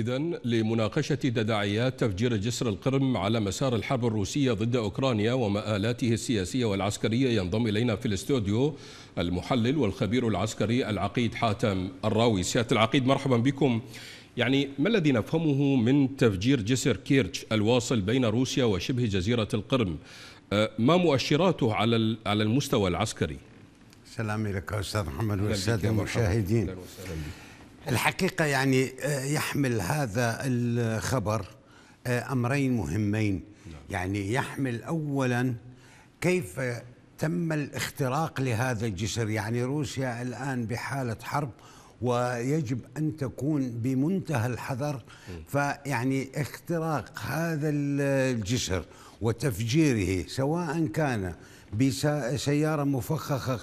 إذا لمناقشة تداعيات تفجير جسر القرم على مسار الحرب الروسية ضد أوكرانيا ومآلاته السياسية والعسكرية ينضم إلينا في الاستوديو المحلل والخبير العسكري العقيد حاتم الراوي سيادة العقيد مرحبا بكم يعني ما الذي نفهمه من تفجير جسر كيرتش الواصل بين روسيا وشبه جزيرة القرم أه، ما مؤشراته على على المستوى العسكري؟ سلام لك أستاذ محمد والسادة المشاهدين الحقيقة يعني آه، يحمل هذا الخبر آه، أمرين مهمين نعم. يعني يحمل أولا كيف تم الاختراق لهذا الجسر يعني روسيا الآن بحالة حرب ويجب أن تكون بمنتهى الحذر فيعني اختراق هذا الجسر وتفجيره سواء كان بسيارة مفخخة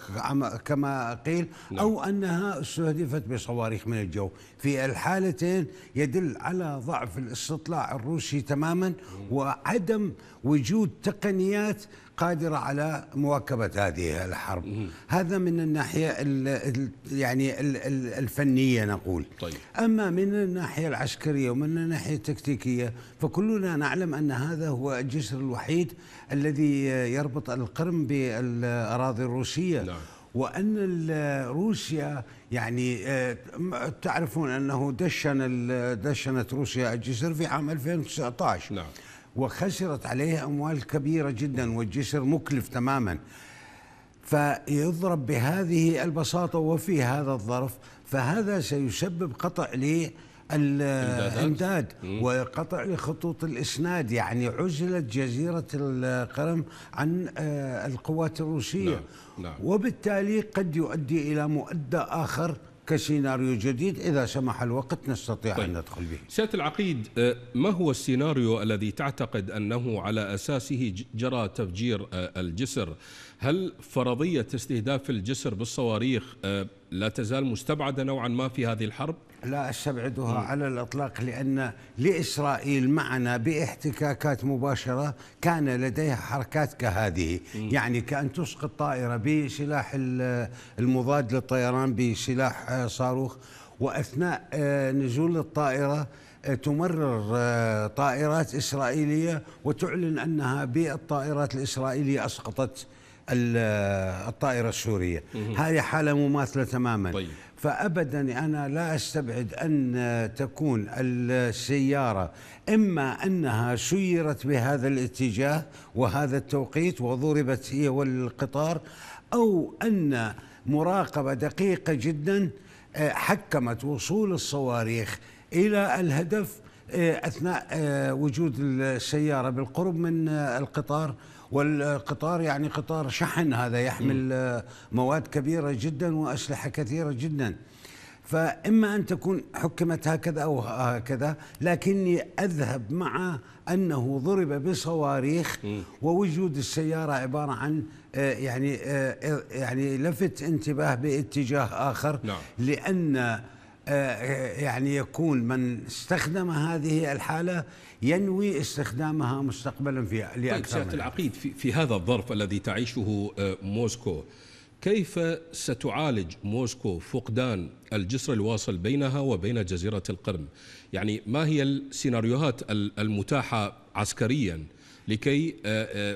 كما قيل نعم. أو أنها استهدفت بصواريخ من الجو في الحالتين يدل على ضعف الاستطلاع الروسي تماما وعدم وجود تقنيات قادرة على مواكبة هذه الحرب هذا من الناحية يعني الفنية نقول طيب. أما من الناحية العسكرية ومن الناحية التكتيكية فكلنا نعلم أن هذا هو الجسر الوحيد الذي يربط القرم بالأراضي الروسية نعم. وان روسيا يعني آه، تعرفون انه دشن دشنت روسيا الجسر في عام 2019 نعم وخسرت عليه أموال كبيرة جدا والجسر مكلف تماما فيضرب بهذه البساطة وفي هذا الظرف فهذا سيسبب قطع للإمداد وقطع لخطوط الإسناد يعني عزلت جزيرة القرم عن آه، القوات الروسية نعم. نعم. وبالتالي قد يؤدي إلى مؤدى آخر كسيناريو جديد إذا سمح الوقت نستطيع طيب. أن ندخل به سيادة العقيد آه، ما هو السيناريو الذي تعتقد أنه على أساسه جرى تفجير آه، الجسر هل فرضية استهداف الجسر بالصواريخ آه، لا تزال مستبعدة نوعا ما في هذه الحرب؟ لا استبعدها على الاطلاق لان لاسرائيل معنا باحتكاكات مباشره كان لديها حركات كهذه يعني كان تسقط طائره بسلاح المضاد للطيران بسلاح آه، صاروخ واثناء آه، نزول الطائره آه، تمرر طائرات اسرائيليه وتعلن انها بالطائرات الاسرائيليه اسقطت الطائره السوريه هذه حاله مماثله تماما طيب. فابدا انا لا استبعد ان تكون السياره اما انها سيرت بهذا الاتجاه وهذا التوقيت وضربت هي والقطار او ان مراقبه دقيقه جدا آه، حكمت وصول الصواريخ الى الهدف آه، اثناء آه، وجود السياره بالقرب من القطار والقطار يعني قطار شحن هذا يحمل مواد كبيرة جدا وأسلحة كثيرة جدا فإما أن تكون حكمت هكذا أو هكذا لكني أذهب مع أنه ضرب بصواريخ ووجود السيارة عبارة عن آه، يعني آه، يعني لفت انتباه باتجاه آخر نعم. لأن آه، آه، يعني يكون من استخدم هذه الحالة ينوي استخدامها مستقبلا في لأكثر طيب سيادة العقيد في, في هذا الظرف الذي تعيشه آه، موسكو كيف ستعالج موسكو فقدان الجسر الواصل بينها وبين جزيرة القرم يعني ما هي السيناريوهات المتاحة عسكريا لكي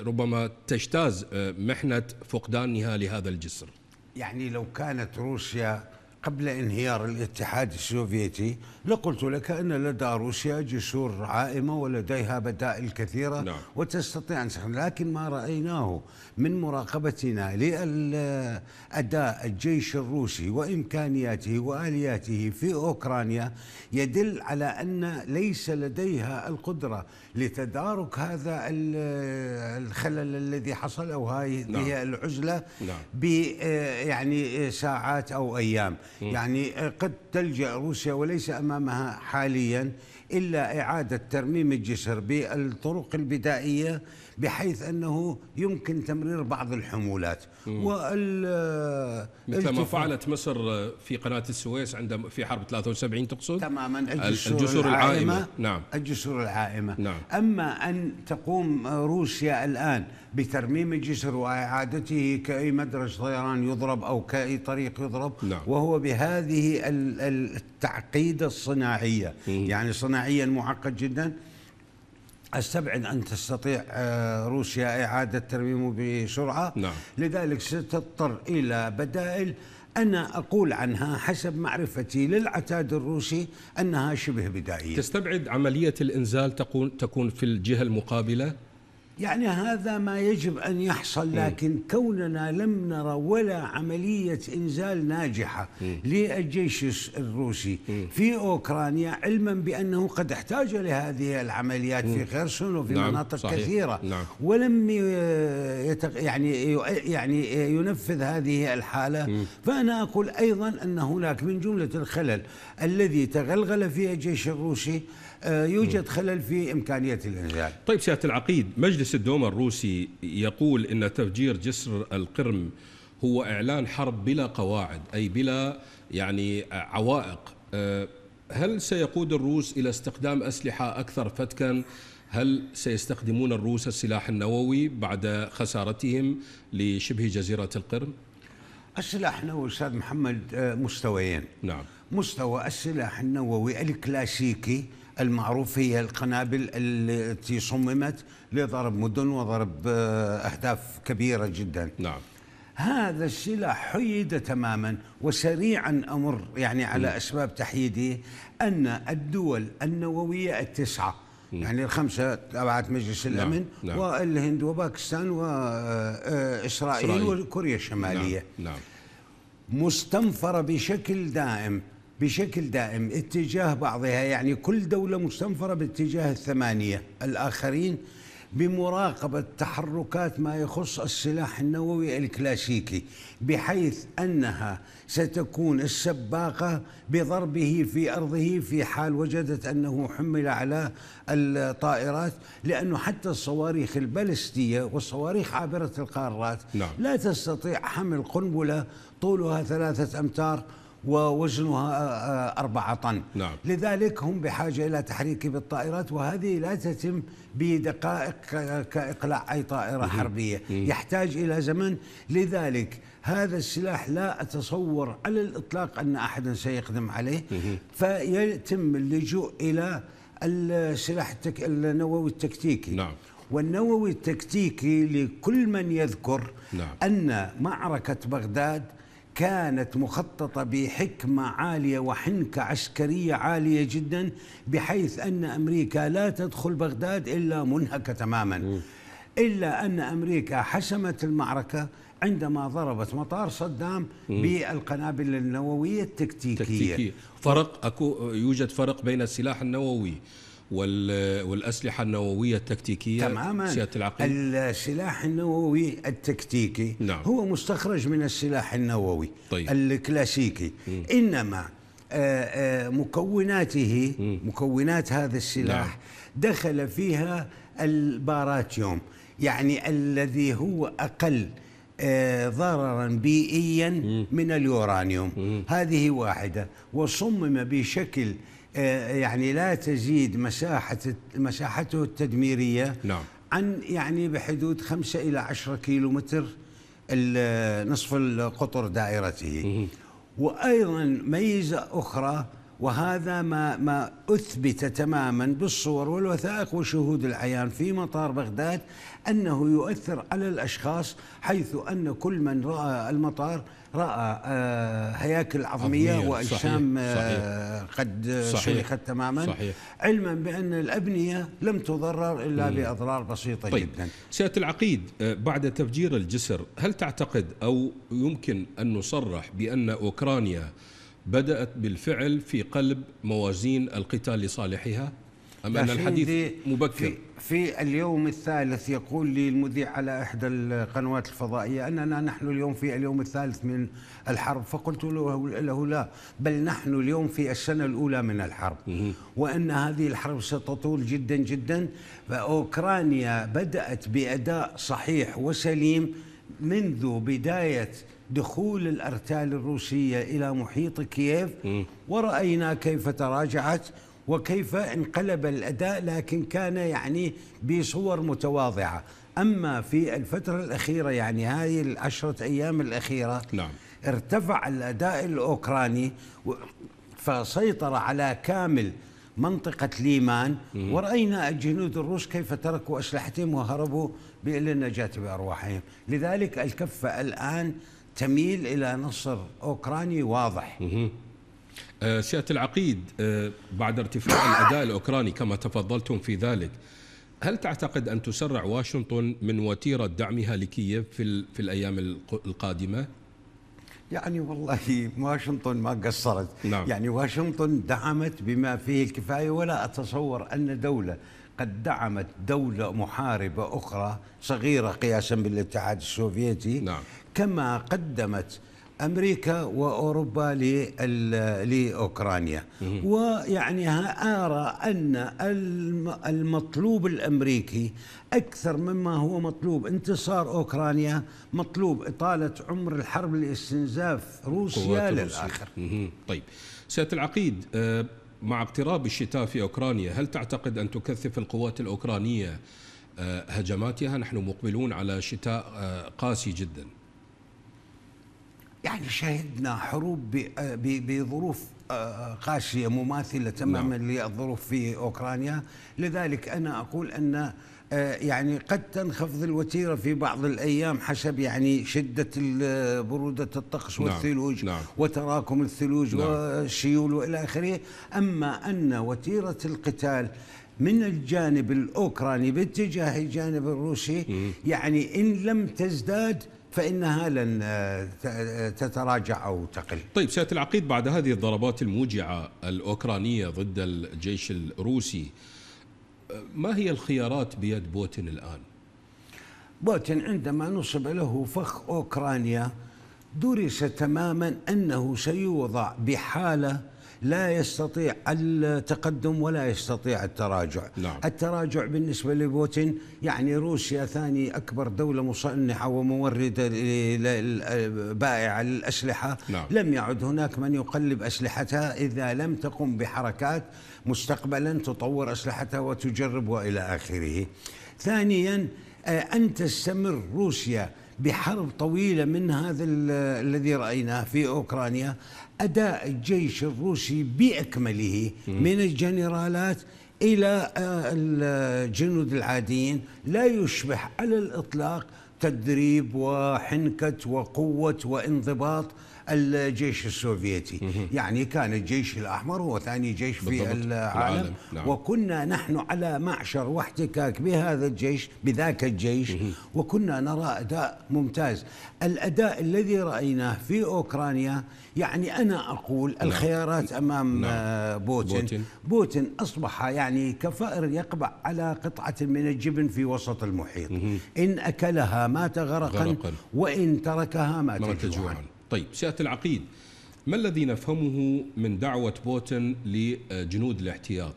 ربما تجتاز محنة فقدانها لهذا الجسر يعني لو كانت روسيا قبل انهيار الاتحاد السوفيتي لقلت لك أن لدى روسيا جسور عائمة ولديها بدائل كثيرة نعم. وتستطيع أن تخدم لكن ما رأيناه من مراقبتنا لأداء الجيش الروسي وإمكانياته وآلياته في أوكرانيا يدل على أن ليس لديها القدرة لتدارك هذا الخلل الذي حصل أو هذه نعم. العزلة نعم. ب يعني ساعات أو أيام إيه. يعني آه، قد تلجأ روسيا وليس أمامها حاليا إلا إعادة ترميم الجسر بالطرق البدائية بحيث انه يمكن تمرير بعض الحمولات وال مثل ما فعلت مصر في قناه السويس عندما في حرب 73 تقصد تماما الجسور, الجسور العائمة. العائمه نعم الجسور العائمه نعم. اما ان تقوم روسيا الان بترميم الجسر واعادته كاي مدرج طيران يضرب او كاي طريق يضرب نعم. وهو بهذه التعقيد الصناعيه مم. يعني صناعيا معقد جدا استبعد ان تستطيع آه، روسيا اعاده ترميمه بسرعه نعم. لذلك ستضطر الى بدائل أنا أقول عنها حسب معرفتي للعتاد الروسي أنها شبه بدائية تستبعد عملية الإنزال تكون تكون في الجهة المقابلة يعني هذا ما يجب أن يحصل لكن كوننا لم نرى ولا عملية إنزال ناجحة للجيش الروسي في أوكرانيا علما بأنه قد احتاج لهذه العمليات في خيرسون وفي نعم مناطق صحيح كثيرة نعم ولم يتق يعني يعني ينفذ هذه الحالة فأنا أقول أيضا أن هناك من جملة الخلل الذي تغلغل فيه الجيش الروسي آه، يوجد خلل في إمكانية الإنزال طيب سيادة العقيد مجلس الدوما الروسي يقول أن تفجير جسر القرم هو إعلان حرب بلا قواعد أي بلا يعني عوائق آه، هل سيقود الروس إلى استخدام أسلحة أكثر فتكاً هل سيستخدمون الروس السلاح النووي بعد خسارتهم لشبه جزيرة القرم؟ السلاح النووي أستاذ محمد آه، مستويين نعم مستوى السلاح النووي الكلاسيكي المعروف هي القنابل التي صممت لضرب مدن وضرب آه، أهداف كبيرة جدا نعم هذا السلاح حيد تماما وسريعا أمر يعني على م. أسباب تحييده أن الدول النووية التسعة م. يعني الخمسة تبعت مجلس نعم، الأمن نعم. نعم. والهند وباكستان وإسرائيل آه، إسرائيل. وكوريا الشمالية نعم. نعم. مستنفرة بشكل دائم بشكل دائم اتجاه بعضها يعني كل دولة مستنفرة باتجاه الثمانية الآخرين بمراقبة تحركات ما يخص السلاح النووي الكلاسيكي بحيث أنها ستكون السباقة بضربه في أرضه في حال وجدت أنه حمل على الطائرات لأنه حتى الصواريخ البالستية والصواريخ عابرة القارات نعم. لا تستطيع حمل قنبلة طولها ثلاثة أمتار ووزنها آه، آه، أربعة طن نعم. لذلك هم بحاجة إلى تحريك بالطائرات وهذه لا تتم بدقائق كإقلاع أي طائرة مم. حربية مم. يحتاج إلى زمن لذلك هذا السلاح لا أتصور على الإطلاق أن أحدا سيقدم عليه مم. فيتم اللجوء إلى السلاح التك... النووي التكتيكي نعم. والنووي التكتيكي لكل من يذكر نعم. أن معركة بغداد كانت مخططة بحكمة عالية وحنكة عسكرية عالية جدا بحيث أن أمريكا لا تدخل بغداد إلا منهكة تماما إلا أن أمريكا حسمت المعركة عندما ضربت مطار صدام بالقنابل النووية التكتيكية تكتيكية. فرق أكو يوجد فرق بين السلاح النووي والأسلحة النووية التكتيكية تماما سيادة السلاح النووي التكتيكي نعم. هو مستخرج من السلاح النووي طيب. الكلاسيكي م. إنما آه، آه، مكوناته م. مكونات هذا السلاح نعم. دخل فيها الباراتيوم يعني الذي هو أقل آه، ضررا بيئيا من اليورانيوم هذه واحدة وصمم بشكل آه، يعني لا تزيد مساحة مساحته التدميرية نعم. عن يعني بحدود خمسة إلى عشرة كيلو متر نصف القطر دائرته وأيضا ميزة أخرى وهذا ما ما اثبت تماما بالصور والوثائق وشهود العيان في مطار بغداد انه يؤثر على الاشخاص حيث ان كل من راى المطار راى آه، هياكل عظميه واجسام آه، قد شيخت تماما صحيح علما بان الابنيه لم تضرر الا باضرار بسيطه طيب جدا. سياده العقيد آه، بعد تفجير الجسر هل تعتقد او يمكن ان نصرح بان اوكرانيا بدأت بالفعل في قلب موازين القتال لصالحها أم أن الحديث مبكر في, في اليوم الثالث يقول لي المذيع على إحدى القنوات الفضائية أننا نحن اليوم في اليوم الثالث من الحرب فقلت له, له لا بل نحن اليوم في السنة الأولى من الحرب وأن هذه الحرب ستطول جدا جدا فأوكرانيا بدأت بأداء صحيح وسليم منذ بداية دخول الأرتال الروسية إلى محيط كييف ورأينا كيف تراجعت وكيف انقلب الأداء لكن كان يعني بصور متواضعة أما في الفترة الأخيرة يعني هذه العشرة أيام الأخيرة نعم. ارتفع الأداء الأوكراني فسيطر على كامل منطقة ليمان مم. ورأينا الجنود الروس كيف تركوا أسلحتهم وهربوا بإلى النجاة بأرواحهم لذلك الكفة الآن تميل إلى نصر أوكراني واضح آه، سيادة العقيد آه، بعد ارتفاع الأداء الأوكراني كما تفضلتم في ذلك هل تعتقد أن تسرع واشنطن من وتيرة دعمها لكييف في, في الأيام القادمة؟ يعني والله واشنطن ما قصرت نعم. يعني واشنطن دعمت بما فيه الكفاية ولا أتصور أن دولة قد دعمت دولة محاربة أخرى صغيرة قياسا بالاتحاد السوفيتي نعم. كما قدمت أمريكا وأوروبا لأوكرانيا ويعني أرى أن المطلوب الأمريكي أكثر مما هو مطلوب انتصار أوكرانيا مطلوب إطالة عمر الحرب لاستنزاف روسيا للآخر طيب سيادة العقيد آه، مع اقتراب الشتاء في أوكرانيا هل تعتقد أن تكثف القوات الأوكرانية آه، هجماتها نحن مقبلون على شتاء آه، قاسي جدا يعني شهدنا حروب آه، بظروف قاسية مماثلة تماما نعم. للظروف في أوكرانيا لذلك أنا أقول أن آه، يعني قد تنخفض الوتيرة في بعض الأيام حسب يعني شدة آه، برودة الطقس نعم. والثلوج نعم. وتراكم الثلوج نعم. والشيول وإلى آخره أما أن وتيرة القتال من الجانب الأوكراني باتجاه الجانب الروسي يعني إن لم تزداد فإنها لن آه، آه، تتراجع أو تقل طيب سيادة العقيد بعد هذه الضربات الموجعة الأوكرانية ضد الجيش الروسي آه، ما هي الخيارات بيد بوتين الآن؟ بوتين عندما نصب له فخ أوكرانيا درس تماما أنه سيوضع بحالة لا يستطيع التقدم ولا يستطيع التراجع نعم. التراجع بالنسبة لبوتين يعني روسيا ثاني أكبر دولة مصنعة وموردة بائعة للأسلحة نعم. لم يعد هناك من يقلب أسلحتها إذا لم تقم بحركات مستقبلا تطور أسلحتها وتجرب وإلى آخره ثانيا آه، أن تستمر روسيا بحرب طويلة من هذا الذي رأيناه في أوكرانيا أداء الجيش الروسي بأكمله من الجنرالات إلى آه، الجنود العاديين لا يشبه على الإطلاق تدريب وحنكة وقوة وانضباط الجيش السوفيتي مه. يعني كان الجيش الأحمر هو ثاني جيش في العالم, العالم. نعم. وكنا نحن على معشر واحتكاك بهذا الجيش بذاك الجيش مه. وكنا نرى أداء ممتاز الأداء الذي رأيناه في أوكرانيا يعني أنا أقول نعم. الخيارات أمام نعم. آه، بوتين. بوتين بوتين أصبح يعني كفأر يقبع على قطعة من الجبن في وسط المحيط مه. إن أكلها مات غرقا, غرقا. وإن تركها مات جوعا طيب سيادة العقيد ما الذي نفهمه من دعوة بوتن لجنود الاحتياط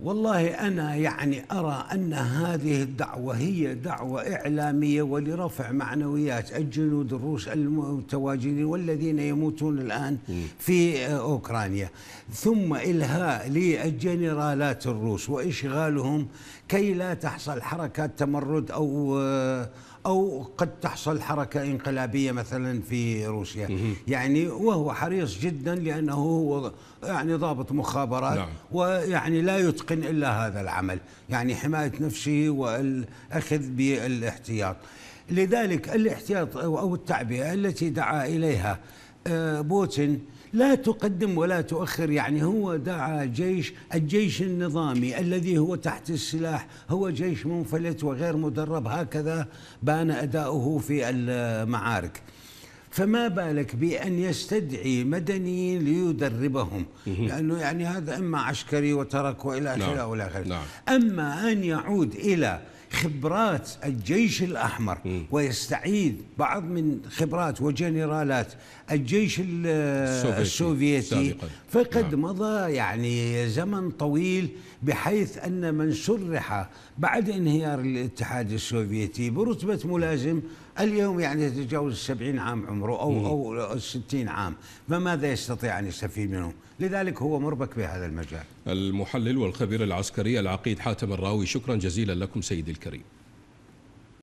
والله أنا يعني أرى أن هذه الدعوة هي دعوة إعلامية ولرفع معنويات الجنود الروس المتواجدين والذين يموتون الآن في أوكرانيا ثم إلهاء للجنرالات الروس وإشغالهم كي لا تحصل حركات تمرد أو آه، أو قد تحصل حركة انقلابية مثلا في روسيا يعني وهو حريص جدا لأنه هو يعني ضابط مخابرات نعم. ويعني لا يتقن إلا هذا العمل يعني حماية نفسه والأخذ بالاحتياط لذلك الاحتياط أو التعبئة التي دعا إليها آه، بوتين لا تقدم ولا تؤخر يعني هو دعا جيش الجيش النظامي الذي هو تحت السلاح هو جيش منفلت وغير مدرب هكذا بان أداؤه في المعارك فما بالك بأن يستدعي مدنيين ليدربهم لأنه يعني هذا إما عسكري وترك وإلى آخره نعم. وإلى آخره نعم. أما أن يعود إلى خبرات الجيش الأحمر ويستعيد بعض من خبرات وجنرالات الجيش السوفيتي, السوفيتي فقد نعم. مضى يعني زمن طويل بحيث أن من سرح بعد انهيار الاتحاد السوفيتي برتبة ملازم اليوم يعني يتجاوز السبعين عام عمره أو, أو الستين عام فماذا يستطيع أن يستفيد منه لذلك هو مربك بهذا المجال المحلل والخبير العسكري العقيد حاتم الراوي شكرا جزيلا لكم سيدي الكريم